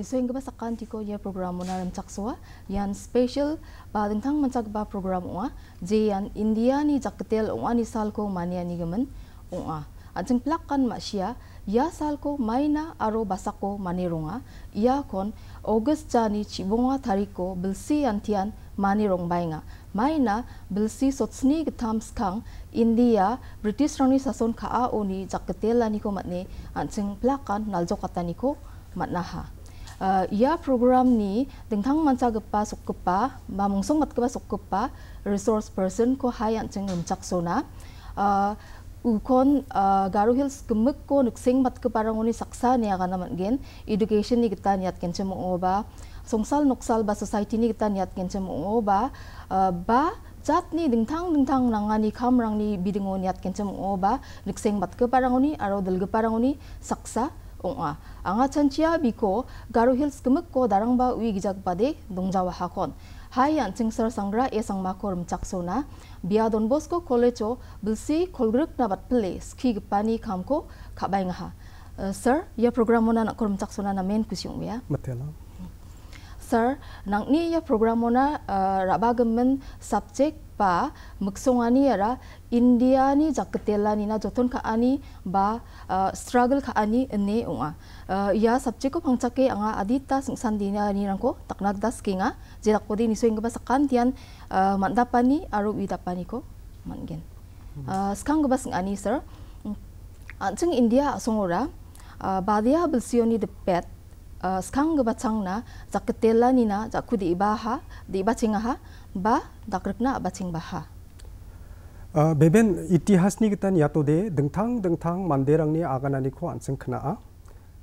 ni so ingba sakan tiko ya program na ram chakswa ah. yan special ba ah, den thang man chakba program wa ah. je yan india ni jaktel wa ni sal ko mani ani gaman wa ajing plak kan ma sia ya sal ko maina aro basako mani runga ya kon august jani chibonga tariko bilsi antian mani rong bainga maina bilsi sotsni gtams kang india british roni sason kha a oni jaktelani lah ko matne anching plakan naljokatani ko matnaha Uh, ia program ni tentang manca gepa sok gepa, mamung song mat gepa sok gepa, resource person ko hayan ceng lemcak sona. Ukon uh, uh, Garu Hills gemuk ko nuksing mat gepa rangoni saksa ni akan amat gen, education ni kita niat kencem mengoba, songsal noksal ba society ni kita niat kencem mengoba, ba cat ni dengtang dengtang nangani kam ni bidengoni at kencem oba nixeng bat parangoni arau dal ke parangoni saksa 옹아 앙아천치야 비코 가로힐스 금ык고 다랑바 위기작바데 농자와 학원 하이안 칭서 상그라 예상마코름 작소나 비아돈 보스코 콜레초 빌시 콜그르크나 밭플레 스키그파니 캄코 카바잉하 sir ya program mo na na kurum taksona na men kusyong ya matela sir nang ni ya program mo na uh, rabagamman subject pa maksongani ara india ni jaktela ni na jothon kha ani ba struggle kha ani ne unga ya subject ko phangchake anga adita sungsan dina ni rangko taknak das kinga je dakko di niso ingba sakan tian mandapani aro widapani ko mangen skang ba sing ani sir ang india songora badia bilsioni the pet sekarang ke bacang na tak ketela ni na tak ku diibaha diibacing aha ba tak kerana abacing baha. Beben sejarah ni kita ni atau de dengtang dengtang manderang ni agan ni ko ansing kena a.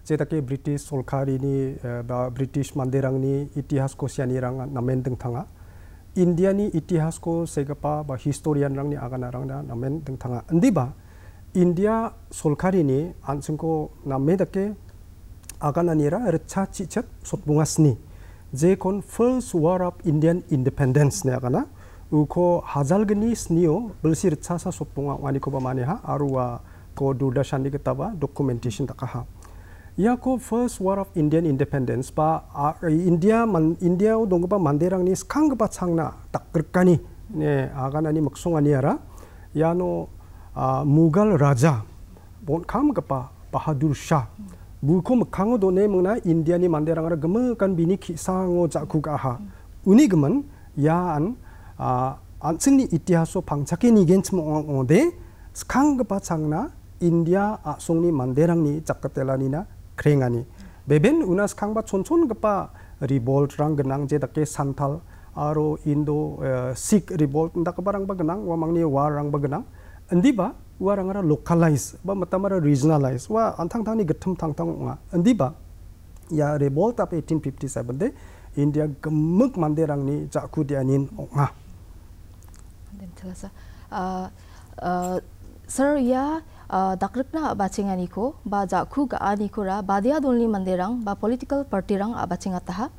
Jadi ke British solkari ni bah British manderang ni sejarah ko siani rang namen dengtanga. India ni sejarah ko segapa bah historian rang ni agan rang dah namen dengtanga. Andi ba India solkari ni ansing ko namen ke akan anira reca cicat sot bungas ni. Jekon first war of Indian independence ni akana. Uko hazal gini sniyo belsi reca sa sot bunga wani ko ha arua ko duda shandi ketawa documentation takaha. Ia ko first war of Indian independence pa e, India man India u dongo pa manderang ni skang pa changna takrkani ne akana ni maksung aniara. Ya no Mughal Raja, bon kam kepa Bahadur Shah, 무코 강호도 내몽나 인디안이 만데랑으로 금은 비니 키상오 자쿠가하 우니금은 야안 아 안승리 이티하소 방착이니 겐츠모데 스캉바 창나 인디아 아 송니 만데랑니 작가텔라니나 크랭아니 베벤 우나 스캉바 촌촌 그빠 리볼트랑 그낭제다케 산탈 아로 인도 식 리볼트 다까바랑 바그낭 와망니 와랑 바그낭 엔디바 mata 우아랑아라 로컬라이즈 뭐 antang 리지널라이즈 와 안탕탕이 antang 탕탕 와 안디바 야 레볼트 앞에 1857대 인디아 금묵 만데랑니 자쿠디 아닌 옹아 안됨 틀었어 어어서야 dakrikna abacinga niko ba ya jakhu ya, ga aniko ra badia donli manderang ba political party rang abacinga taha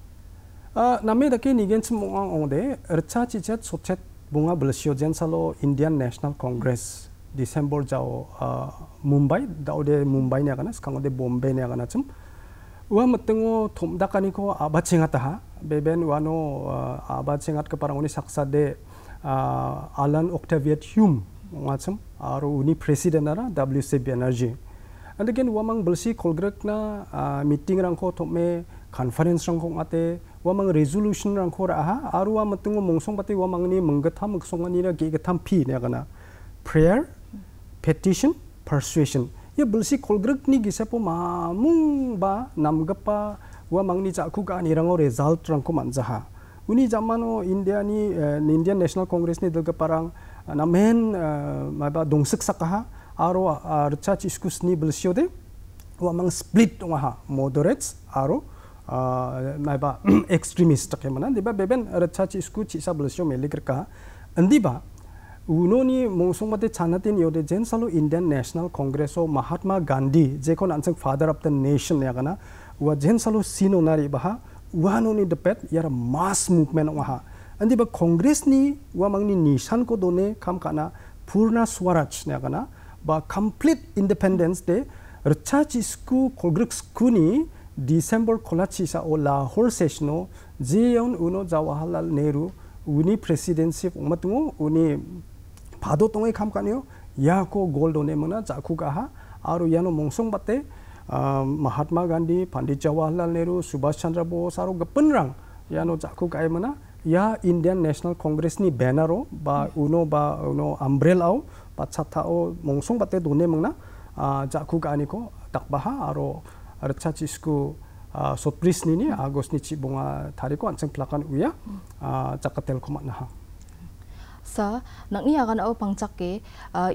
a namme dakke nigen chmong ong de rcha er chi chet sochet bunga blasio salo indian national congress December jau uh, Mumbai, dah ada Mumbai ni agaknya, sekarang ada Bombay ni agaknya cum. Wah matengo thom dakani ko abah cingat ha, beben wano uh, abah cingat keparang uni saksa de uh, Alan Octaviat Hume macam, aru uni presiden ara lah, WCB Energy. And again, wamang belsi kolgrek na meeting rangko thom me conference rangko mate wamang resolution rangko raha, ha? aru wamatengo mongsong pati wamang ni menggetam mongsong ni na gegetam pi ni agaknya. Prayer, petition, persuasion. Ya bersi kolgrek ni gisa po mamung ba namgapa wa mangni cakku ka ni rango result rangko manzaha. Uni zaman o India ni uh, Indian National Congress ni dalga parang uh, eh, namen uh, eh, maba dongsek sakaha aro arca uh, iskus ni bersi ode wa mang split ngaha moderates aro uh, maba extremist ke mana diba beben arca iskus cisa bersi ode melikerka. Andi ba unoni mungsungmate chanatin yode jen salo Indian National Congress o Mahatma Gandhi jekon ansang father of the nation ya kana wa jen salo sino nari baha uhanoni depet yara mass movement waha andi ba Congress ni wa mangni nishan ko done kam kana purna swaraj ya kana ba complete independence day rchachi sku kogrik sku ni December kolachi sa o Lahore session o jeon uno Jawaharlal Nehru uni presidency ongmatungo uni भादो तङै खाम कानि हो यहाँको गोल डोने मना जाखु गाहा आरो यानो मङसुङ बाते महात्मा गान्धी पण्डित जवाहरलाल नेहरु सुभाष चन्द्र बोस आरो गप्पन राङ यानो जाखु गाय मना या इन्डियन नेसनल कांग्रेस नि बेनरो बा उनो बा उनो अम्ब्रेल आउ पछाथा ओ मङसुङ बाते दोने मना जाखु गानिको तकबाहा आरो रक्षा चिसको सोप्रिस नि नि अगस्ट नि चिबुङा थारेको अनसं प्लाकन उया चक्कतेल खमना हा sa nak ni akan aku pangcak ke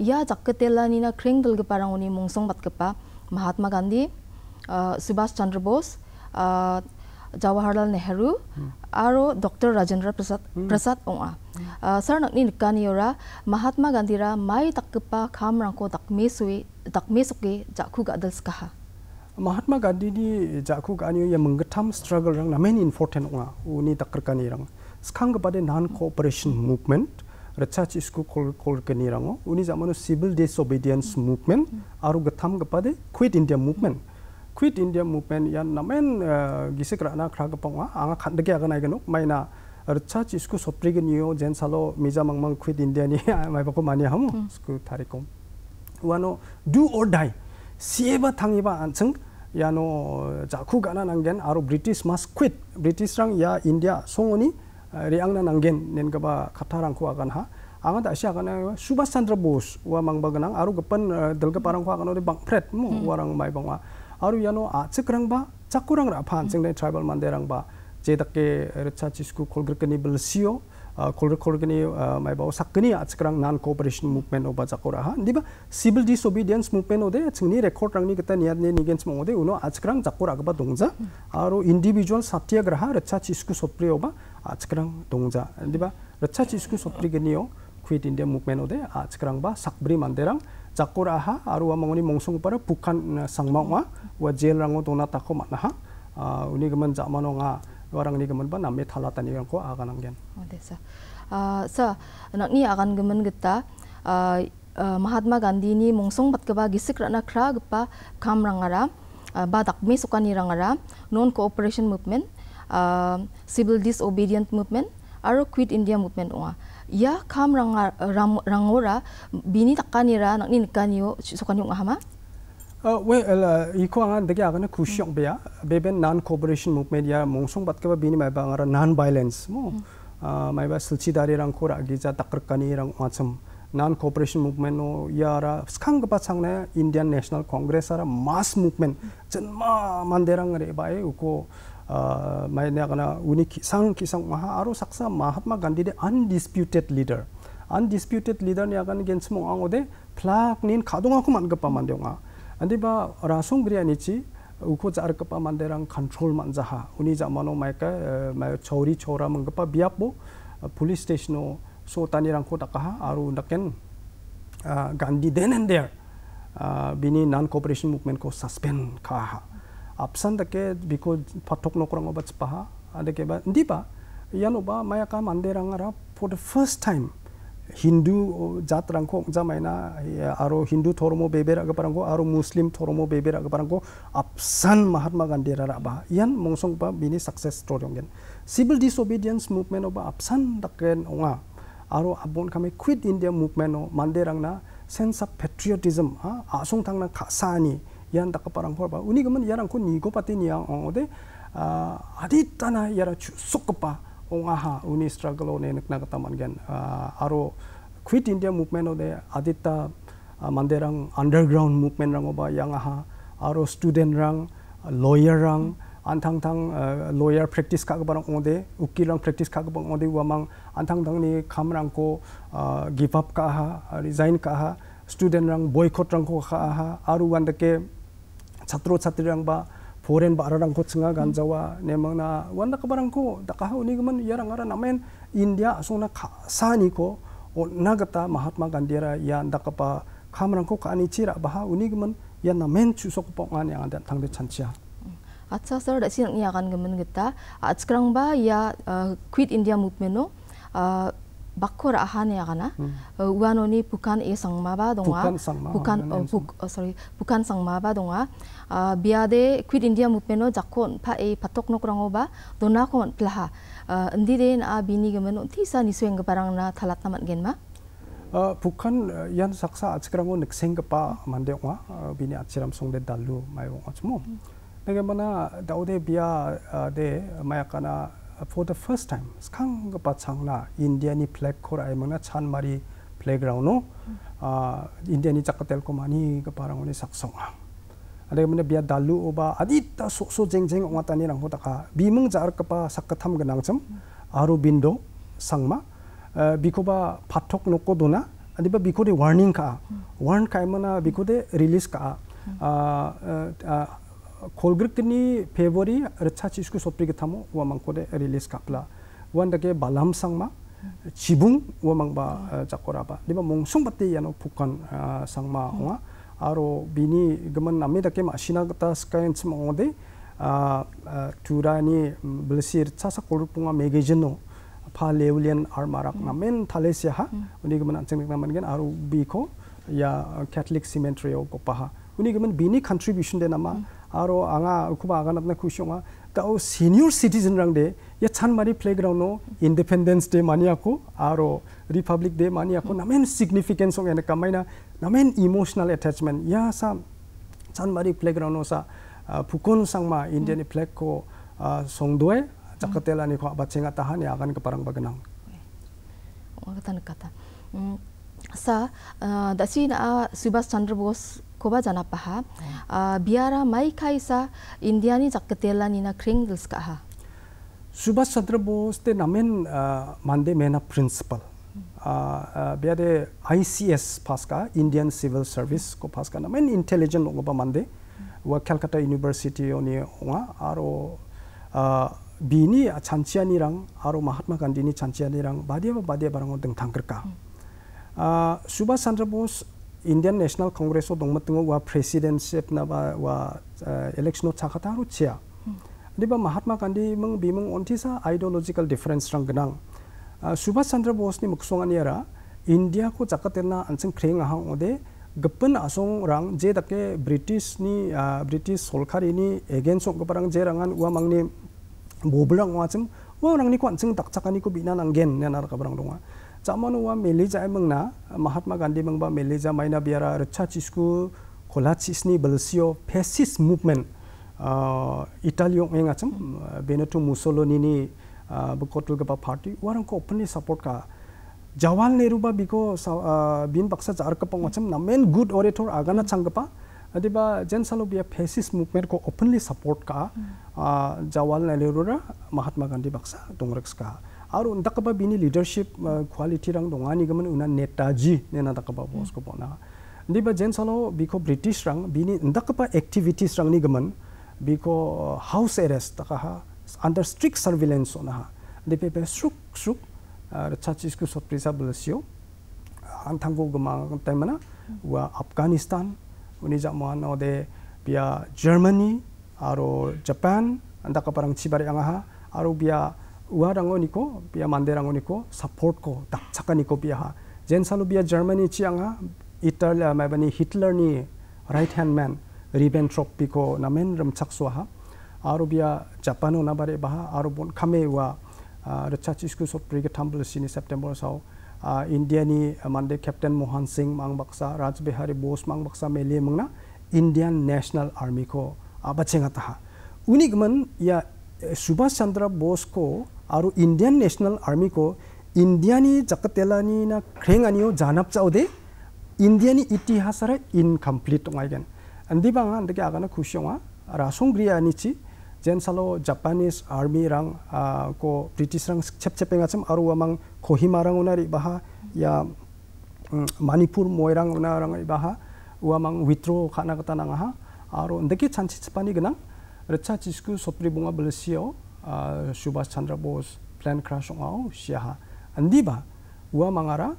ia cak ketela ni na kering dulu ke parang ni mungsong bat kepa Mahatma Gandhi Subhas Chandra Bose Jawaharlal Nehru aro Dr Rajendra Prasad Prasad onga sar nak ni nikani ora Mahatma Gandhi ra mai tak kepa kham rangko tak mesui tak mesuke jakku gadal skaha Mahatma Gandhi ni jakku ganiyo ya menggetam struggle rang na main important onga uni takkerkani rang skang kepada non cooperation movement recharge isku kol kol kini rango. Uni zaman civil disobedience movement, aru getham kepade quit India movement. Quit India movement yang namen eh, gisik rana kerja anga angka kandegi agan aganu, maina recharge isku sopri niyo jen salo miza mang mang quit India ni, mai baku mania hamu isku hmm. tarikom. Wano do or die. Siapa tangiba anseng? Yano eh, jaku gana nanggen aru British must quit. British rang ya India songoni riang nan angin nen gaba katarang ku akan ha anga da sia kana eh, subas chandra bos wa mang baganang aru gapan eh, dalga parang ku akan de bang fret mu hmm. warang mai bangwa aru yano a chikrang ba chakurang ra phan chingne tribal manderang ba je dakke eh, recha chisku kolgrikani belsio kolre kolgani mai ba sakni a chikrang nan cooperation movement oba chakura ha diba civil disobedience movement ode chingni record rang ni kata niyad ne nigens mo ode uno a chikrang chakura ga ba dongja hmm. aru individual satyagraha recha chisku sopriyo ba 아츠크랑 동자 디바 르차치 스쿠 소프리게니요 퀴딘데 묵메노데 아츠크랑 바 삭브리 만데랑 자코라하 아루와 몽오니 몽송 파라 북한 상마와 와 제일랑고 도나 타코 마나하 아 우니그만 자마노가 warang ni gemen ba namme thala tani yang ko aga nang gen ode sa a sa nak ni akan gemen geta a mahatma gandhi ni mongsong bat ke ba gisik rana kra gpa kam rangara ba dak me sukani rangara non cooperation movement Um, civil disobedient movement aro quit india movement wa ya kam rang rangora bini takani ra nak nin kanio sokani ung ahama uh, well, uh, iko anga dage aga na kushyong mm. beya beben non cooperation movement ya mongsong batke ba bini ma ba anga non violence mo mm. uh, ma ba sulchi dari rang khora gi ja takar kani rang wacham non cooperation movement no ya ra skang ga pa changna indian national congress ara mass movement mm. chen ma mandera ngare bae uko Uh, mainnya uni kisang kisang maha aru saksa mahatma gandhi de undisputed leader undisputed leader ni akan gen semua ang ode plak nin kadung aku man gapa man deunga andi ba rasung gri ani chi uko jar gapa man derang control man jaha uni ja mano maika eh, ma chori chora man gapa biap bo eh, police station o so tani rang ko takaha aru naken eh, gandhi then and there bini non cooperation movement ko suspend kaha option দেখে বিকো পাঠক নকরঙ বাচপাহা আদেকে বা দিবা ইয়ানো বা মায়া কাম আন্দে রাঙারা ফর দ্য ফার্স্ট টাইম হিন্দু জাত রাঙ্ক জামাইনা আরো হিন্দু ধর্ম বেবের আগবারঙ্গ আরো মুসলিম ধর্ম বেবের আগবারঙ্গ আপসান মহাত্মা গান্ধী রা বা ইয়ান মংসং বা বিনি সাকসেস স্টোরি অঙ্গেন সিভিল ডিসঅবিডিয়েন্স মুভমেন্ট বা আপসান ডাকেন ওঙা আরো আবন কামে কুইট ইন্ডিয়া মুভমেন্ট মান্দে রাঙনা সেন্স অফ পেট্রিয়টিজম হা আসং থাকনা খাসানী yan daka parang horba uni gaman yarang ko ni gopa te niya ong ode adi tana yara sukpa ong aha uni struggle o ne nak naka taman gen aro quit india movement ode adi ta manderang underground movement rang oba yang aha aro student rang lawyer rang antang tang lawyer practice ka gabang ode ukki rang practice ka gabang ode wamang antang tang ni kam rang ko give up ka ha resign ka ha student rang boycott rang ko ka ha aro wan chatro chatri rang ba foreign ba rang ko chinga ganjawa hmm. nemang na wanda ka barang ko da ka huni gman yarang ara namen india asung na kha sa ni ko o nagata mahatma gandhi ra ya da ka pa kham rang ko ka ni chi ra ba ha uni gman ya namen chu sok pa ngan yang da thang de chan cha hmm. acha sir da sin ya kan gman geta at skrang ba ya quit india movement no uh, bakor ahane agana hmm. uh, uanoni bukan e sangma ba donga bukan bukan uh, e sorry bukan sangma ba donga uh, biade quit india mupeno jakon pa e patok nok rango ba dona kon plaha ndi den a bini gemeno tisa ni sueng barang na thalat namat genma bukan yan saksa atskrango nik singa pa mande wa bini atsiram songde dalu mayo ngachmo hmm. nege mana daude bia de mayakana for the first time skang ga pa changla indian ni black core ai mangna chan mari playground no a hmm. indian ni chakatel ko mani ga parang ni saksong a ale mane bia dalu oba adita so so jeng jeng ong ata ni rang ho ta kha bimung jar ka pa sakatham ga nangcham hmm. aru bindo sangma bikoba patok nokko dona adi ba bikode warning ka hmm. warn ka mana bikode release ka a 콜그릭니 페버리 르차치스쿠 소프리게 타모 와망코데 릴리스 카플라 원다게 발람상마 지붕 와망바 자코라바 리바 몽숭바티 야노 북한 상마 와 아로 비니 그먼 남미다케 마시나가타 스카인츠 몽데 아 투라니 블시르 차사 콜르풍아 매게진노 파 레울리안 아르마락 나멘 탈레시아 우리 그먼 안정맥 나만겐 아로 비코 야 캐톨릭 시멘트리오 고파하 우리 그먼 비니 컨트리뷰션 데나마 음 aro anga khuba aga natna khu shonga ta o senior citizen rang de ya chan mari playground no independence day mani aku aro republic day mani aku namen significance ong ene kamaina namen emotional attachment ya sa chan mari playground no sa pukon sangma indian flag ko songdoe chakatela ni kho bachenga tahani agan ka parang baganang wa kata kata sa dasi na subhas chandra koba jana paha biara mai kaisa khaisa indiani jakketela nina kringles ka ha subhas chandra bos te namen mande mena principal biade ics paska indian civil service ko paska namen intelligent loba mande wa calcutta university oni onga aro bini chanchiani rang aro mahatma gandhi ni chanchiani rang badiya badiya barang dang thangkar ka subhas chandra bos Indian National Congress o dongma tungo wa presidentship na ba wa eh, election o chakata haru chia. Hmm. Di ba Mahatma Gandhi mung bimung onti sa ideological difference rang ganang. Ah, Subhas Chandra Bose ni muksongan yara, India ko chakata na ansang kreng ahang ode, gapan asong rang je dake British ni ah, British solkari ni against ong kaparang je rangan wa mangni ni mobilang wa chung, wa orang ni kwan chung takchakani ko bina nanggen ni anara kaparang dongwa. 자마노와 멜리자 멍나 마하트마 간디 멍바 멜리자 마이나 비아라 르차치스쿠 콜라치스니 벌시오 페시스 무브먼트 इटालियो में अचम बेनेटो मुसोलोनी ने बकोटल के पार्टी वारं को अपने सपोर्ट का जवाल नेहरू बा बिको बिन बक्सा चार कपंग अचम ना मेन गुड ओरेटर आगाना चंगपा अदिबा जेन सालो बिया फेसिस मूवमेंट को ओपनली सपोर्ट का जवाल नेहरू रा महात्मा गांधी बक्सा डोंगरक्स का aru ndakaba bini leadership uh, quality rang dongani gamun una netaji ne na dakaba hmm. boss ko bona ndi ba jen salo biko british rang bini ndakaba activities rang ni gamun biko uh, house arrest taka ha under strict surveillance ona ha ndi pe pe shuk shuk ar uh, chachis ku surprise ablasio antang go gama tai mana hmm. wa afghanistan uni ja ma no de pia germany aro japan ndakaba rang chibare anga ha aro bia uharang oniko pia manderang oniko support ko dakchakan iko pia ha jen salu pia germany chianga italy mabani hitler ni right hand man ribbentrop piko namen ram chakso ha aru pia japan ona bare ba aru bon khame wa research school so prige thambul sini september sau india ni mande captain mohan singh mang baksa raj bihari bose mang baksa mele mangna indian national army ko abachenga ta ha उनिगमन या सुभाष चंद्र बोस को और Indian national army को इंडियानी जकतेलानी ना क्रेंगानियो जानब चाउदे 인디안이 이티하사라 인컴플리트 동아이겐 안디방아 안데게 아가나 쿠쇼와 라송브리아니치 젠살로 자파니스 아미랑 아고 브리티스랑 쳄쳄뱅아 참 아루와망 고히마랑 오나리 바하 야 음, 마니푸르 모이랑 오나랑 바하 우아망 위트로 가나가타나가 아로 안데게 찬치츠파니 그냥 레차 지스쿠 소프리봉아 블레시오 Subhas Chandra Bose plan crash ong ao siya ha. Andi ba? Ua mangara?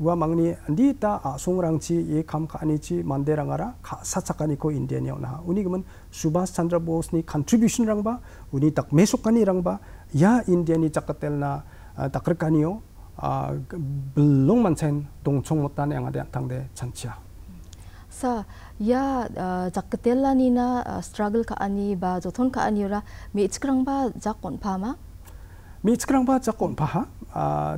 Ua mangni andi ta asong rang chi ye kam ka ani chi mande rang ara ka sachaka ni ko India ni ona. Uni gaman Subhas Chandra Bose ni contribution rang ba? Uni tak mesok ka ni rang ba? Ya India ni chakatel na takrika niyo belong man chen dong chong mo tan yang ada tang de chan chiya. sa ya jakkatella ni na struggle ka ani ba jothon ka ani ra mi ichkrang ba jakon pha ma mi ichkrang ba jakon pha ha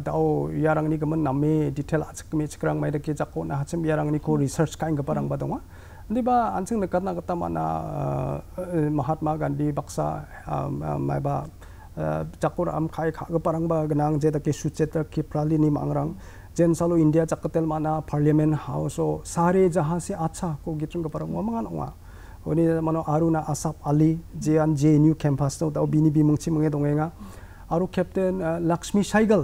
dao yarang ni gaman namme detail achik mi ichkrang mai ke jakon na hachim yarang ni ko research ka inga parang ba dongwa ni ba anching nakat na kata na mahatma gandhi baksa mai ba jakur am khai kha ga parang ba gnang je da ke ki prali ni mangrang jen salo india chakatel mana parliament house o sare jaha se acha ko gitung ko parang mangan onga oni mano aruna asap ali jian jnu campus no da bini bi mungchi mungge dongenga aru captain uh, lakshmi shaigal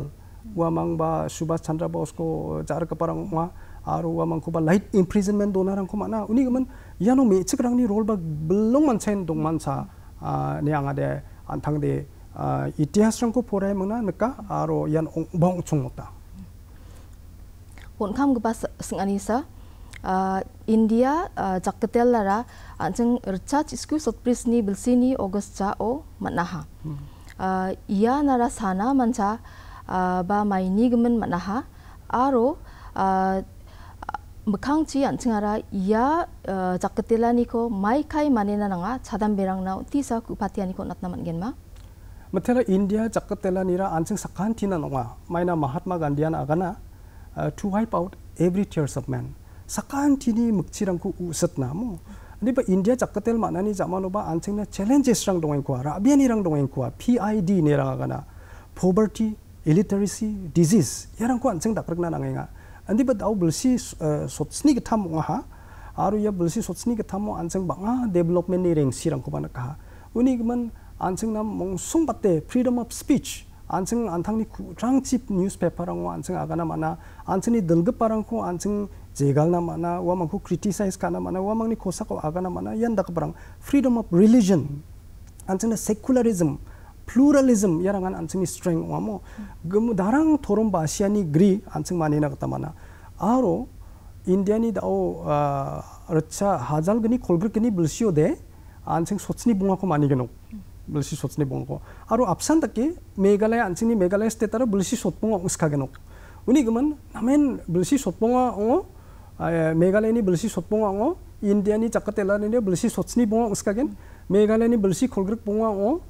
wa mang ba subhas chandra bos ko jar ko parang onga aru wa mang ko ba light imprisonment donarang ko mana uni gaman yano me chikrang ni rol ba belong man chen dong man cha ah, ne anga de antang de इतिहास रंगको फोराय मना नका आरो यान ओ बोंग छुंगता pun kham gupa sanganisa uh, India uh, jaketel lara anjing rchach school surprise ni bilsini August cha o manaha hmm. uh, ia nara sana mancha uh, ba mai ni gmen manaha aro uh, mkhang chi anjing ara ia uh, jaketel ni ko mai kai manena nga chadam berang na ti sa kupati ani ko natna man genma मथेला India जक्कतेला निरा आंसिंग सखान थीना नोवा माइना महात्मा गांधी आगाना Uh, to wipe out every tears of man. Sakan tini mukcirang ku usat namu. Di ba India cakatel mana ni zaman loba ansing na challenges rang dongeng kuah, rabian rang dongeng kuah, PID ni rang agana, poverty, illiteracy, disease, yarang ku ansing tak pernah nangenga. Andi ba dau belsi uh, sotsni ketam ngaha, aru ya belsi sotsni ketam ansing banga development ni reng sirang ku mana kaha. Uni keman ansing nam mong pate freedom of speech, 안층 안탕니 구장집 뉴스페퍼랑 뭐 안층 아가나 마나 안층이 늙급바랑코 안층 제갈나 마나 와만코 크리티사이즈 가나 마나 와만니 코사코 아가나 마나 얀다카바랑 프리덤 오브 릴리전 안층의 세큘러리즘 플루럴리즘 야랑한 안층이 스트렝 와모 그무 다랑 토론 바시아니 그리 안층 많이 나갔다 마나 아로 인디아니 다오 아 하잘그니 콜그그니 불시오데 안층 소츠니 붕하고 많이 게노 b e l s i sot ni bongko aru absan taki m e g a l a i a n c i n i m e g a l a i s t e t ara b e l s i sot pongo uska genok uni g e m e n namen b e l s i sot pongo ongo m e g a l a i ni b e l s i sot pongo ongo india ni c a k a t e l a ni b e l s i sot ni bongo uska gen m e g a l a i ni b e l s i k o l g r e k pongo ongo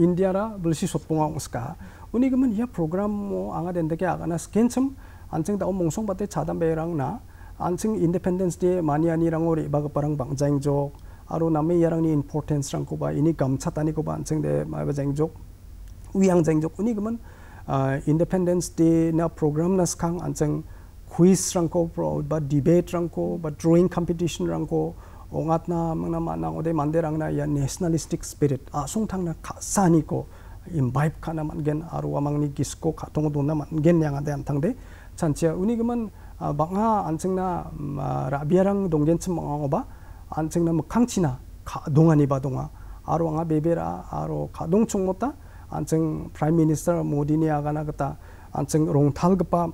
india ra b e l s i sot pongo uska uni g e m e n ya program mo anga den t a k e agana s k e n s e m anching da omong s o bate chadam berang na anching independence day mani ani rangori bagaparang bangjang jok 아로 남의 야랑니 importance랑 고바 이니 감차다니 고바 안생데 마이바 쟁족 위양 쟁족 우니 그만 아 independence day 나 program 나 스캉 안생 quiz 랑고 pro ba debate 랑고 ba drawing competition 랑고 ongatna mangna mana ode manderangna ya nationalistic spirit a songthangna kha sani ko imbibe kana mangen aru amangni gisko kha tong do na mangen yanga de anthangde chancha uni gaman banga anchingna rabiarang dongjen chimang ba 안청나무 강치나 동안이 바동아 아로왕아 베베라 아로 가동총 못다 안청 프라임 미니스터 모디니아가 나갔다 안청 롱탈급바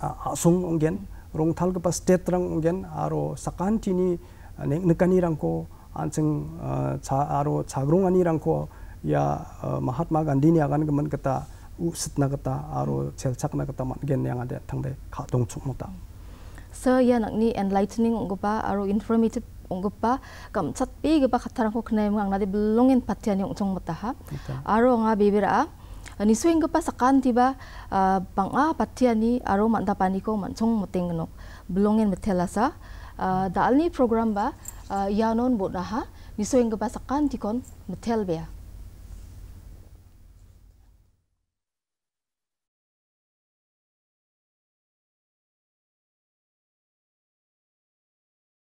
아, 아송 온겐 롱탈급바 스테트랑 온겐 아로 사칸티니 넥넥간이랑고 아, 네, 안청 어, 자 아로 자그롱안이랑고 야 어, 마하트마 간디니아가 나가면 그다 우스나 그다 아로 젤착 나갔다 만겐 양한테 당대 가동총 못다 sir ya nak ni enlightening ungupa aru informative ungupa kam chat pi gupa khatarang ko khnai mang nadi belongin patiani ungchong mataha aru nga bebera ni swing gupa sakan tiba eh, banga patiani aru manda paniko manchong motengno belongin metelasa eh, dalni program ba yanon eh, bodaha ni swing gupa sakan tikon metelbea